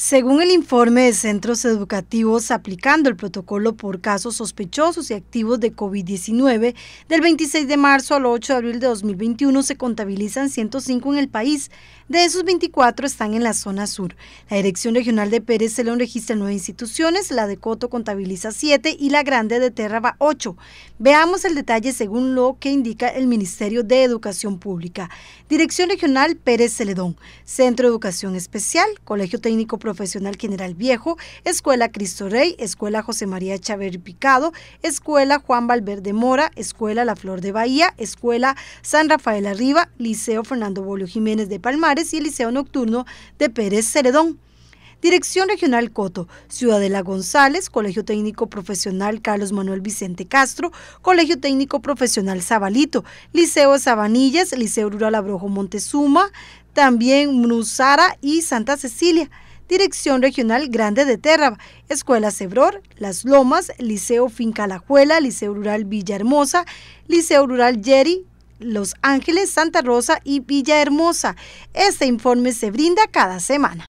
Según el informe de centros educativos aplicando el protocolo por casos sospechosos y activos de COVID-19, del 26 de marzo al 8 de abril de 2021 se contabilizan 105 en el país. De esos 24 están en la zona sur. La Dirección Regional de Pérez Celedón registra nueve instituciones, la de Coto contabiliza siete y la Grande de Terraba ocho. Veamos el detalle según lo que indica el Ministerio de Educación Pública. Dirección Regional Pérez Celedón, Centro de Educación Especial, Colegio Técnico Profesional General Viejo, Escuela Cristo Rey, Escuela José María Chávez Picado, Escuela Juan Valverde Mora, Escuela La Flor de Bahía, Escuela San Rafael Arriba, Liceo Fernando Bolio Jiménez de Palmares y el Liceo Nocturno de Pérez Ceredón. Dirección Regional Coto, Ciudadela González, Colegio Técnico Profesional Carlos Manuel Vicente Castro, Colegio Técnico Profesional Zabalito, Liceo Sabanillas, Liceo Rural Abrojo Montezuma, también Nusara y Santa Cecilia. Dirección Regional Grande de Terra, Escuela Cebror, Las Lomas, Liceo Finca Lajuela, Liceo Rural Villahermosa, Liceo Rural Yeri, Los Ángeles, Santa Rosa y Villahermosa. Este informe se brinda cada semana.